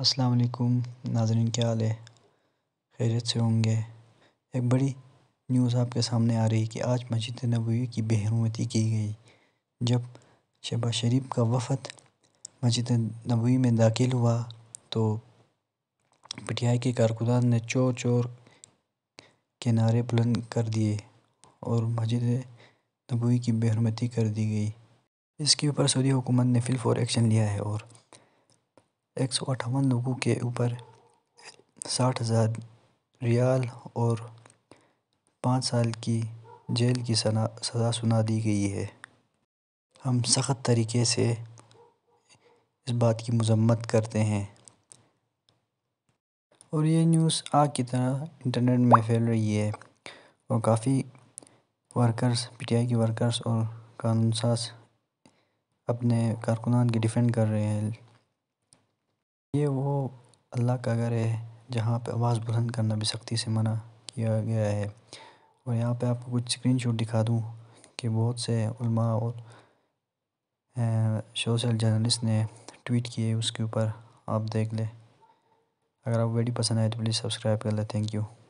अस्सलाम वालेकुम नाजरीन क्या हाल है खैरियत से होंगे एक बड़ी न्यूज़ आपके सामने आ रही है कि आज मस्जिद नबी की बेहरमती की गई जब शहबाज शरीफ का वफद मस्जिद नबी में दाखिल हुआ तो पटियाई के कारकुदान ने चोर चोर के नारे बुलंद कर दिए और मस्जिद नबी की बेहरमती कर दी गई इसके ऊपर सऊदी हुकूमत ने फिल फॉर एक्शन लिया है और एक सौ अठावन लोगों के ऊपर साठ हज़ार रियाल और पाँच साल की जेल की सना सज़ा सुना दी गई है हम सख्त तरीके से इस बात की मजम्मत करते हैं और ये न्यूज़ आग की तरह इंटरनेट में फैल रही है और काफ़ी वर्कर्स पीटीआई के वर्कर्स और कानून साज अपने कारकुनान की डिफेंड कर रहे हैं ये वो अल्लाह का घर है जहाँ पे आवाज़ बुलंद करना भी सख्ती से मना किया गया है और यहाँ पे आपको कुछ शॉट दिखा दूँ कि बहुत से और सोशल जर्नलिस्ट ने ट्वीट किए उसके ऊपर आप देख लें अगर आप वीडियो पसंद आए तो प्लीज़ सब्सक्राइब कर लें थैंक यू